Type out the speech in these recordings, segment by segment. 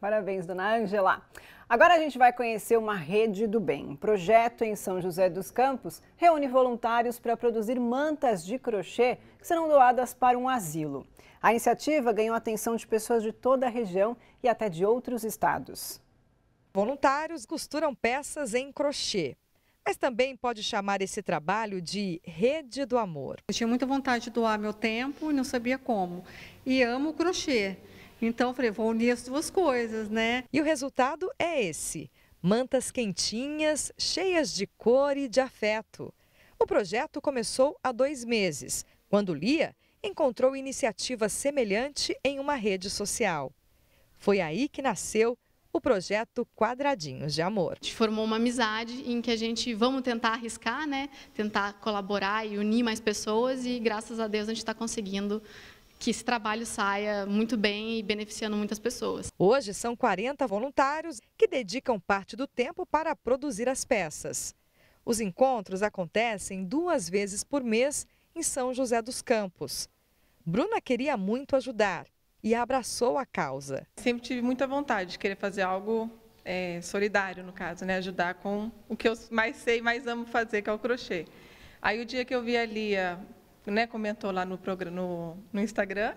Parabéns, dona Angela. Agora a gente vai conhecer uma rede do bem. Um projeto em São José dos Campos reúne voluntários para produzir mantas de crochê que serão doadas para um asilo. A iniciativa ganhou atenção de pessoas de toda a região e até de outros estados. Voluntários costuram peças em crochê. Mas também pode chamar esse trabalho de rede do amor. Eu tinha muita vontade de doar meu tempo e não sabia como. E amo crochê. Então, eu falei, vou unir as duas coisas, né? E o resultado é esse: mantas quentinhas, cheias de cor e de afeto. O projeto começou há dois meses, quando Lia encontrou iniciativa semelhante em uma rede social. Foi aí que nasceu o projeto Quadradinhos de Amor. A gente formou uma amizade em que a gente vamos tentar arriscar, né? Tentar colaborar e unir mais pessoas e graças a Deus a gente está conseguindo que esse trabalho saia muito bem e beneficiando muitas pessoas. Hoje são 40 voluntários que dedicam parte do tempo para produzir as peças. Os encontros acontecem duas vezes por mês em São José dos Campos. Bruna queria muito ajudar e abraçou a causa. Sempre tive muita vontade de querer fazer algo é, solidário, no caso, né? ajudar com o que eu mais sei, mais amo fazer, que é o crochê. Aí o dia que eu vi a Lia né, comentou lá no, programa, no, no Instagram.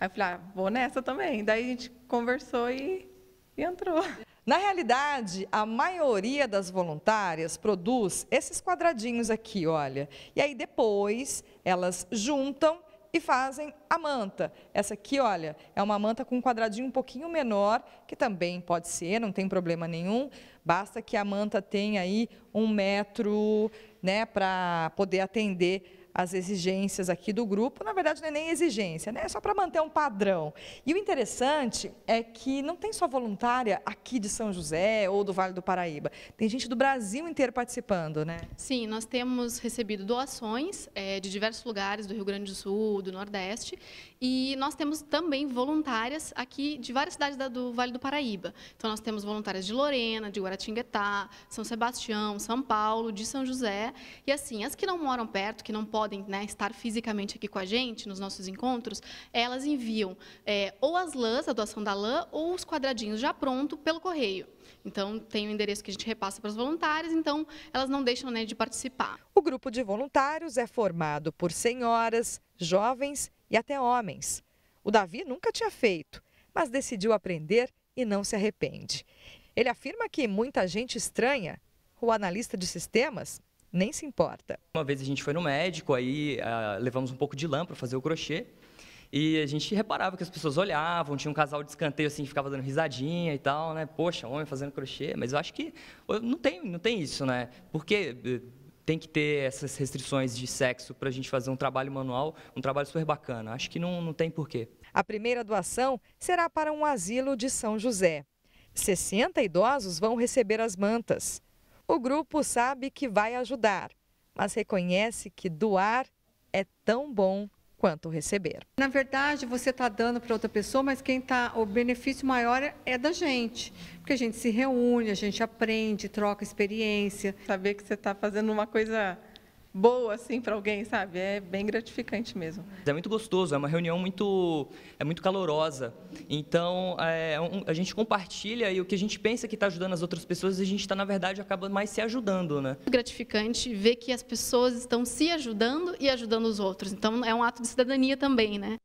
Aí eu falei, ah, vou nessa também. Daí a gente conversou e, e entrou. Na realidade, a maioria das voluntárias produz esses quadradinhos aqui, olha. E aí depois elas juntam e fazem a manta. Essa aqui, olha, é uma manta com um quadradinho um pouquinho menor, que também pode ser, não tem problema nenhum. Basta que a manta tenha aí um metro, né, para poder atender as exigências aqui do grupo. Na verdade, não é nem exigência, né? é só para manter um padrão. E o interessante é que não tem só voluntária aqui de São José ou do Vale do Paraíba. Tem gente do Brasil inteiro participando, né? Sim, nós temos recebido doações é, de diversos lugares, do Rio Grande do Sul, do Nordeste, e nós temos também voluntárias aqui de várias cidades da, do Vale do Paraíba. Então, nós temos voluntárias de Lorena, de Guaratinguetá, São Sebastião, São Paulo, de São José. E assim, as que não moram perto, que não podem podem né, estar fisicamente aqui com a gente, nos nossos encontros, elas enviam é, ou as lãs, a doação da lã, ou os quadradinhos já pronto pelo correio. Então, tem o um endereço que a gente repassa para os voluntários, então elas não deixam né, de participar. O grupo de voluntários é formado por senhoras, jovens e até homens. O Davi nunca tinha feito, mas decidiu aprender e não se arrepende. Ele afirma que muita gente estranha, o analista de sistemas, nem se importa. Uma vez a gente foi no médico, aí uh, levamos um pouco de lã para fazer o crochê. E a gente reparava que as pessoas olhavam, tinha um casal de escanteio assim, que ficava dando risadinha e tal, né? Poxa, homem fazendo crochê, mas eu acho que não tem, não tem isso, né? Porque eh, tem que ter essas restrições de sexo para a gente fazer um trabalho manual, um trabalho super bacana. Acho que não, não tem porquê. A primeira doação será para um asilo de São José. 60 idosos vão receber as mantas. O grupo sabe que vai ajudar, mas reconhece que doar é tão bom quanto receber. Na verdade, você está dando para outra pessoa, mas quem tá o benefício maior é da gente, porque a gente se reúne, a gente aprende, troca experiência. Saber que você está fazendo uma coisa boa assim para alguém, sabe? É bem gratificante mesmo. É muito gostoso, é uma reunião muito é muito calorosa. Então é, um, a gente compartilha e o que a gente pensa que está ajudando as outras pessoas, a gente está na verdade acaba mais se ajudando, né? É gratificante ver que as pessoas estão se ajudando e ajudando os outros. Então é um ato de cidadania também, né?